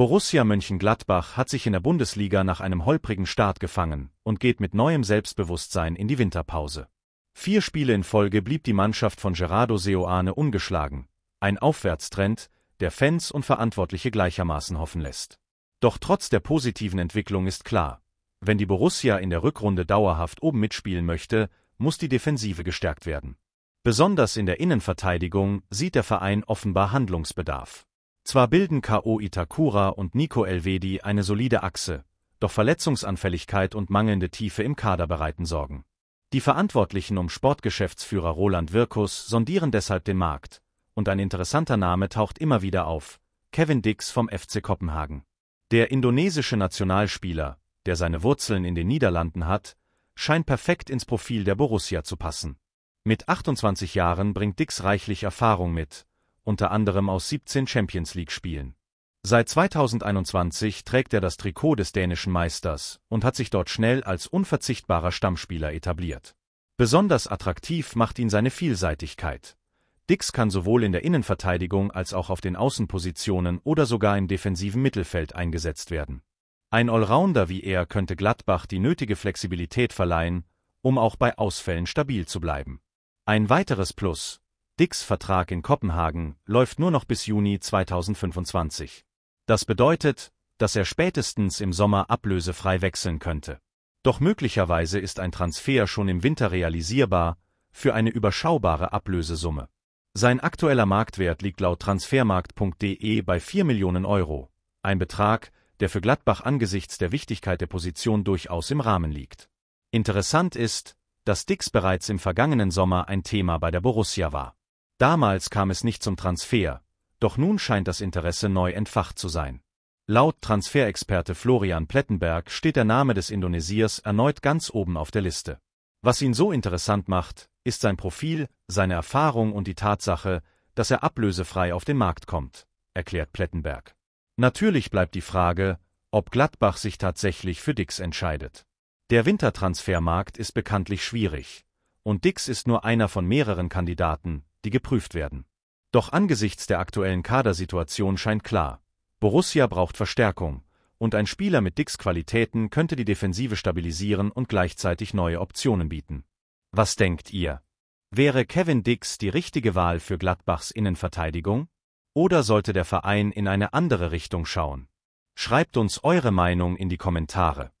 Borussia Mönchengladbach hat sich in der Bundesliga nach einem holprigen Start gefangen und geht mit neuem Selbstbewusstsein in die Winterpause. Vier Spiele in Folge blieb die Mannschaft von Gerardo Seoane ungeschlagen, ein Aufwärtstrend, der Fans und Verantwortliche gleichermaßen hoffen lässt. Doch trotz der positiven Entwicklung ist klar, wenn die Borussia in der Rückrunde dauerhaft oben mitspielen möchte, muss die Defensive gestärkt werden. Besonders in der Innenverteidigung sieht der Verein offenbar Handlungsbedarf. Zwar bilden K.O. Itakura und Nico Elvedi eine solide Achse, doch Verletzungsanfälligkeit und mangelnde Tiefe im Kader bereiten Sorgen. Die Verantwortlichen um Sportgeschäftsführer Roland Wirkus sondieren deshalb den Markt, und ein interessanter Name taucht immer wieder auf, Kevin Dix vom FC Kopenhagen. Der indonesische Nationalspieler, der seine Wurzeln in den Niederlanden hat, scheint perfekt ins Profil der Borussia zu passen. Mit 28 Jahren bringt Dix reichlich Erfahrung mit, unter anderem aus 17 Champions League-Spielen. Seit 2021 trägt er das Trikot des dänischen Meisters und hat sich dort schnell als unverzichtbarer Stammspieler etabliert. Besonders attraktiv macht ihn seine Vielseitigkeit. Dix kann sowohl in der Innenverteidigung als auch auf den Außenpositionen oder sogar im defensiven Mittelfeld eingesetzt werden. Ein Allrounder wie er könnte Gladbach die nötige Flexibilität verleihen, um auch bei Ausfällen stabil zu bleiben. Ein weiteres Plus, Dicks Vertrag in Kopenhagen läuft nur noch bis Juni 2025. Das bedeutet, dass er spätestens im Sommer ablösefrei wechseln könnte. Doch möglicherweise ist ein Transfer schon im Winter realisierbar, für eine überschaubare Ablösesumme. Sein aktueller Marktwert liegt laut transfermarkt.de bei 4 Millionen Euro, ein Betrag, der für Gladbach angesichts der Wichtigkeit der Position durchaus im Rahmen liegt. Interessant ist, dass Dix bereits im vergangenen Sommer ein Thema bei der Borussia war. Damals kam es nicht zum Transfer, doch nun scheint das Interesse neu entfacht zu sein. Laut Transferexperte Florian Plettenberg steht der Name des Indonesiers erneut ganz oben auf der Liste. Was ihn so interessant macht, ist sein Profil, seine Erfahrung und die Tatsache, dass er ablösefrei auf den Markt kommt, erklärt Plettenberg. Natürlich bleibt die Frage, ob Gladbach sich tatsächlich für Dix entscheidet. Der Wintertransfermarkt ist bekanntlich schwierig, und Dix ist nur einer von mehreren Kandidaten, die geprüft werden. Doch angesichts der aktuellen Kadersituation scheint klar, Borussia braucht Verstärkung, und ein Spieler mit Dicks Qualitäten könnte die Defensive stabilisieren und gleichzeitig neue Optionen bieten. Was denkt ihr? Wäre Kevin Dix die richtige Wahl für Gladbachs Innenverteidigung? Oder sollte der Verein in eine andere Richtung schauen? Schreibt uns eure Meinung in die Kommentare.